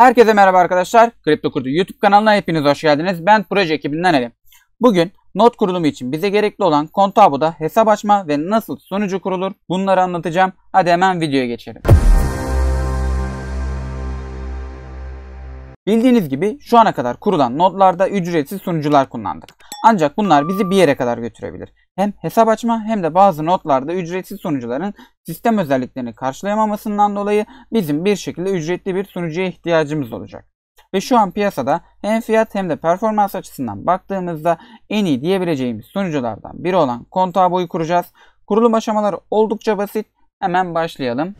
Herkese merhaba arkadaşlar. Kripto Kurdu YouTube kanalına hepiniz hoş geldiniz. Ben proje ekibinden Ali. Bugün not kurulumu için bize gerekli olan Kontabu'da hesap açma ve nasıl sunucu kurulur bunları anlatacağım. Hadi hemen videoya geçelim. Bildiğiniz gibi şu ana kadar kurulan nodlarda ücretsiz sunucular kullandık. Ancak bunlar bizi bir yere kadar götürebilir hem hesap açma hem de bazı notlarda ücretsiz sunucuların sistem özelliklerini karşılayamamasından dolayı bizim bir şekilde ücretli bir sunucuya ihtiyacımız olacak. Ve şu an piyasada hem fiyat hem de performans açısından baktığımızda en iyi diyebileceğimiz sunuculardan biri olan Contabo'yu kuracağız. Kurulum aşamaları oldukça basit. Hemen başlayalım.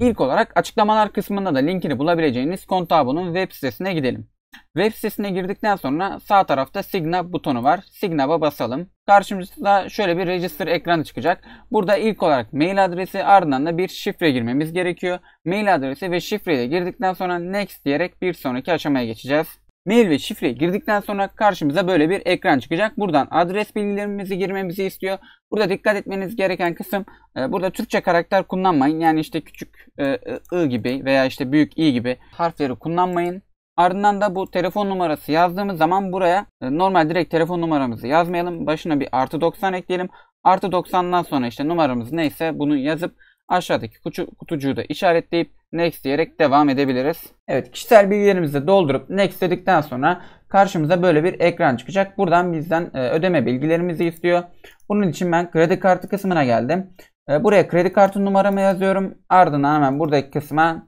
İlk olarak açıklamalar kısmında da linkini bulabileceğiniz Contabo'nun web sitesine gidelim. Web sitesine girdikten sonra sağ tarafta Signa butonu var. Signa'ya basalım. Karşımızda şöyle bir register ekranı çıkacak. Burada ilk olarak mail adresi ardından da bir şifre girmemiz gerekiyor. Mail adresi ve şifreyi de girdikten sonra next diyerek bir sonraki aşamaya geçeceğiz. Mail ve şifreyi girdikten sonra karşımıza böyle bir ekran çıkacak. Buradan adres bilgilerimizi girmemizi istiyor. Burada dikkat etmeniz gereken kısım e, burada Türkçe karakter kullanmayın. Yani işte küçük e, e, I gibi veya işte büyük I gibi harfleri kullanmayın. Ardından da bu telefon numarası yazdığımız zaman buraya e, normal direkt telefon numaramızı yazmayalım. Başına bir artı 90 ekleyelim. Artı 90'dan sonra işte numaramız neyse bunu yazıp aşağıdaki kutucuğu da işaretleyip next diyerek devam edebiliriz. Evet kişisel bilgilerimizi doldurup next dedikten sonra karşımıza böyle bir ekran çıkacak. Buradan bizden e, ödeme bilgilerimizi istiyor. Bunun için ben kredi kartı kısmına geldim. E, buraya kredi kartı numaramı yazıyorum. Ardından hemen buradaki kısma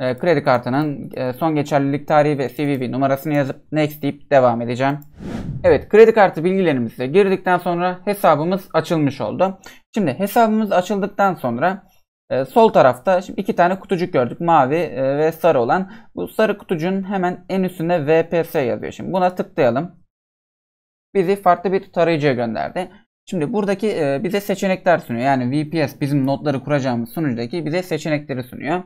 ee, kredi kartının e, son geçerlilik tarihi ve CVV numarasını yazıp next deyip devam edeceğim. Evet kredi kartı bilgilerimizi girdikten sonra hesabımız açılmış oldu. Şimdi hesabımız açıldıktan sonra e, sol tarafta şimdi iki tane kutucuk gördük. Mavi e, ve sarı olan. Bu sarı kutucuğun hemen en üstünde VPS yazıyor. Şimdi buna tıklayalım. Bizi farklı bir tarayıcıya gönderdi. Şimdi buradaki bize seçenekler sunuyor. Yani VPS bizim notları kuracağımız sunucudaki bize seçenekleri sunuyor.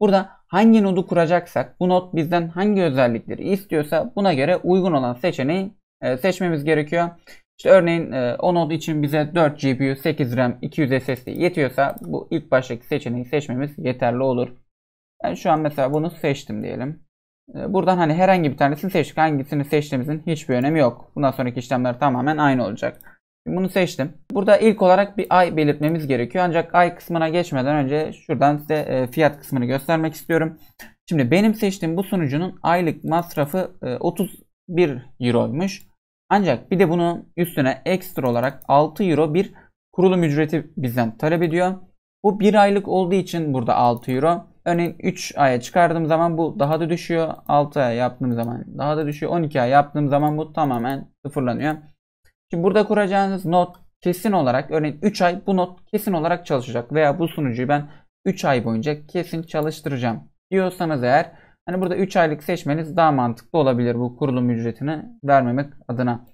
Burada hangi nodu kuracaksak bu not bizden hangi özellikleri istiyorsa buna göre uygun olan seçeneği e, seçmemiz gerekiyor. İşte örneğin e, o nod için bize 4 GPU, 8 RAM, 200 SSD yetiyorsa bu ilk baştaki seçeneği seçmemiz yeterli olur. Ben şu an mesela bunu seçtim diyelim. E, buradan hani herhangi bir tanesini seçtik. Hangisini seçtiğimizin hiçbir önemi yok. Bundan sonraki işlemler tamamen aynı olacak. Bunu seçtim. Burada ilk olarak bir ay belirtmemiz gerekiyor. Ancak ay kısmına geçmeden önce şuradan size e, fiyat kısmını göstermek istiyorum. Şimdi benim seçtiğim bu sunucunun aylık masrafı 31 e, euroymuş. Ancak bir de bunun üstüne ekstra olarak 6 euro bir kurulum ücreti bizden talep ediyor. Bu bir aylık olduğu için burada 6 euro. Örneğin 3 aya çıkardığım zaman bu daha da düşüyor. 6 aya yaptığım zaman daha da düşüyor. 12 aya yaptığım zaman bu tamamen sıfırlanıyor. Şimdi burada kuracağınız not kesin olarak örneğin 3 ay bu not kesin olarak çalışacak veya bu sunucuyu ben 3 ay boyunca kesin çalıştıracağım diyorsanız eğer hani burada 3 aylık seçmeniz daha mantıklı olabilir bu kurulum ücretini vermemek adına.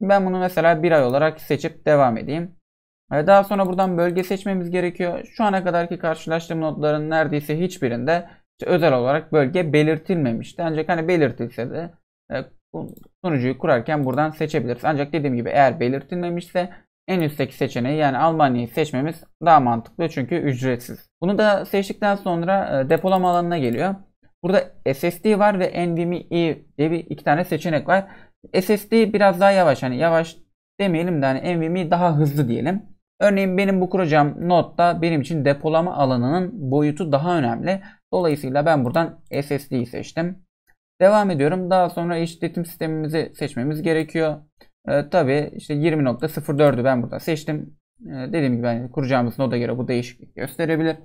Ben bunu mesela 1 ay olarak seçip devam edeyim. Ee, daha sonra buradan bölge seçmemiz gerekiyor. Şu ana kadarki karşılaştığım notların neredeyse hiçbirinde işte özel olarak bölge belirtilmemişti. Ancak hani belirtilse de e, sunucuyu kurarken buradan seçebiliriz. Ancak dediğim gibi eğer belirtilmemişse en üstteki seçeneği yani Almanya'yı seçmemiz daha mantıklı çünkü ücretsiz. Bunu da seçtikten sonra e, depolama alanına geliyor. Burada SSD var ve NVMe diye bir iki tane seçenek var. SSD biraz daha yavaş hani yavaş demeyelim de hani NVMe daha hızlı diyelim. Örneğin benim bu kuracağım notta benim için depolama alanının boyutu daha önemli. Dolayısıyla ben buradan SSD'yi seçtim. Devam ediyorum. Daha sonra işletim sistemimizi seçmemiz gerekiyor. E, tabii işte 20.04'ü ben burada seçtim. E, dediğim gibi yani kuracağımız noda göre bu değişiklik gösterebilir.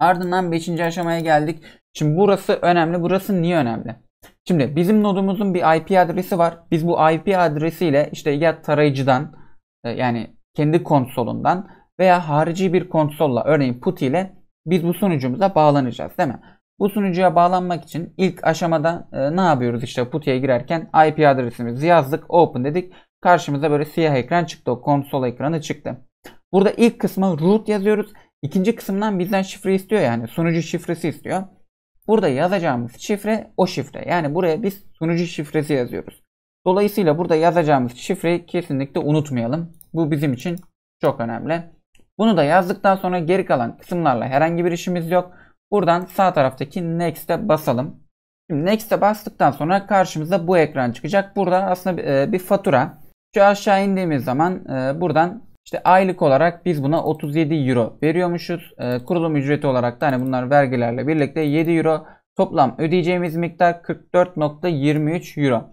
Ardından 5. aşamaya geldik. Şimdi burası önemli. Burası niye önemli? Şimdi bizim nodumuzun bir IP adresi var. Biz bu IP adresiyle işte ya tarayıcıdan e, yani kendi konsolundan veya harici bir konsolla örneğin put ile biz bu sunucumuza bağlanacağız değil mi? Bu sunucuya bağlanmak için ilk aşamada e, ne yapıyoruz işte putuya girerken IP adresimizi yazdık open dedik. Karşımıza böyle siyah ekran çıktı o konsol ekranı çıktı. Burada ilk kısma root yazıyoruz. İkinci kısımdan bizden şifre istiyor yani sunucu şifresi istiyor. Burada yazacağımız şifre o şifre. Yani buraya biz sunucu şifresi yazıyoruz. Dolayısıyla burada yazacağımız şifreyi kesinlikle unutmayalım. Bu bizim için çok önemli. Bunu da yazdıktan sonra geri kalan kısımlarla herhangi bir işimiz yok. Buradan sağ taraftaki Next'e basalım. Şimdi Next'e bastıktan sonra karşımıza bu ekran çıkacak. Burada aslında e, bir fatura. Şu aşağı indiğimiz zaman e, buradan işte aylık olarak biz buna 37 euro veriyormuşuz. E, kurulum ücreti olarak da hani bunlar vergilerle birlikte 7 euro. Toplam ödeyeceğimiz miktar 44.23 euro.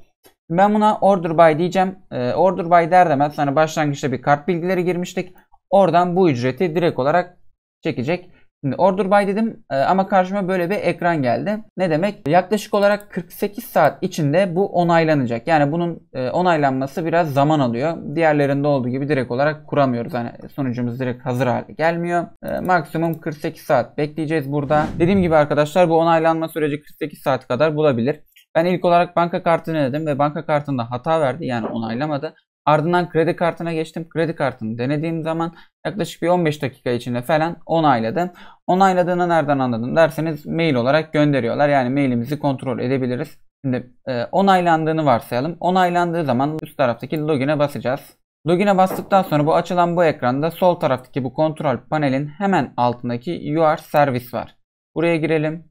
Ben buna order by diyeceğim. Order by der demez. Hani başlangıçta bir kart bilgileri girmiştik. Oradan bu ücreti direkt olarak çekecek. Şimdi order by dedim e, ama karşıma böyle bir ekran geldi. Ne demek? Yaklaşık olarak 48 saat içinde bu onaylanacak. Yani bunun e, onaylanması biraz zaman alıyor. Diğerlerinde olduğu gibi direkt olarak kuramıyoruz. Yani sonucumuz direkt hazır hale gelmiyor. E, maksimum 48 saat bekleyeceğiz burada. Dediğim gibi arkadaşlar bu onaylanma süreci 48 saat kadar bulabilir. Ben ilk olarak banka kartını dedim ve banka kartında hata verdi yani onaylamadı. Ardından kredi kartına geçtim. Kredi kartını denediğim zaman yaklaşık bir 15 dakika içinde falan onayladı. Onayladığını nereden anladım derseniz mail olarak gönderiyorlar. Yani mailimizi kontrol edebiliriz. Şimdi e, onaylandığını varsayalım. Onaylandığı zaman üst taraftaki login'e basacağız. Login'e bastıktan sonra bu açılan bu ekranda sol taraftaki bu kontrol panelin hemen altındaki UR servis var. Buraya girelim.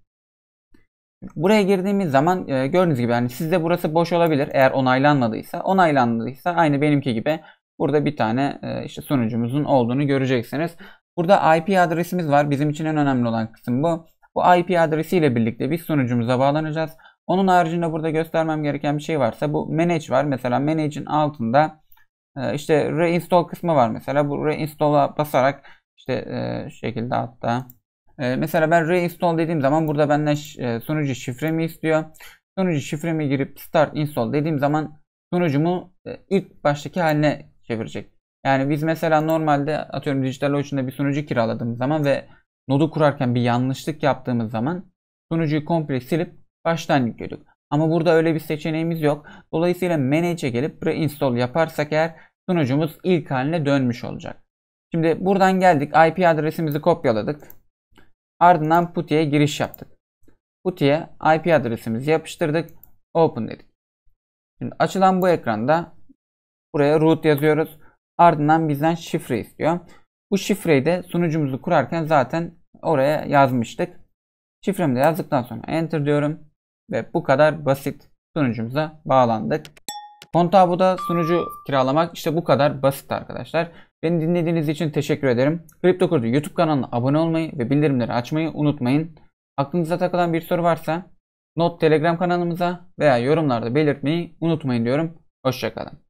Buraya girdiğimiz zaman e, gördüğünüz gibi yani sizde burası boş olabilir eğer onaylanmadıysa. Onaylandıysa aynı benimki gibi burada bir tane e, işte sunucumuzun olduğunu göreceksiniz. Burada IP adresimiz var. Bizim için en önemli olan kısım bu. Bu IP adresiyle birlikte biz sunucumuza bağlanacağız. Onun haricinde burada göstermem gereken bir şey varsa bu manage var. Mesela manage'in altında e, işte reinstall kısmı var mesela. Bu reinstall'a basarak işte e, şekilde hatta ee, mesela ben reinstall dediğim zaman burada benden e, sunucu şifremi istiyor. Sunucu şifremi girip start install dediğim zaman sunucumu e, ilk baştaki haline çevirecek. Yani biz mesela normalde atıyorum dijital Ocean'da bir sunucu kiraladığımız zaman ve nodu kurarken bir yanlışlık yaptığımız zaman sunucuyu komple silip baştan yüklüyorduk. Ama burada öyle bir seçeneğimiz yok. Dolayısıyla manage'e gelip reinstall yaparsak eğer sunucumuz ilk haline dönmüş olacak. Şimdi buradan geldik IP adresimizi kopyaladık. Ardından Putty'ye giriş yaptık. Putty'ye IP adresimizi yapıştırdık. Open dedik. Şimdi açılan bu ekranda buraya root yazıyoruz. Ardından bizden şifre istiyor. Bu şifreyi de sunucumuzu kurarken zaten oraya yazmıştık. Şifremi de yazdıktan sonra enter diyorum. Ve bu kadar basit sunucumuza bağlandık. Contavo'da sunucu kiralamak işte bu kadar basit arkadaşlar. Beni dinlediğiniz için teşekkür ederim. CryptoKurdu YouTube kanalına abone olmayı ve bildirimleri açmayı unutmayın. Aklınıza takılan bir soru varsa Not Telegram kanalımıza veya yorumlarda belirtmeyi unutmayın diyorum. Hoşçakalın.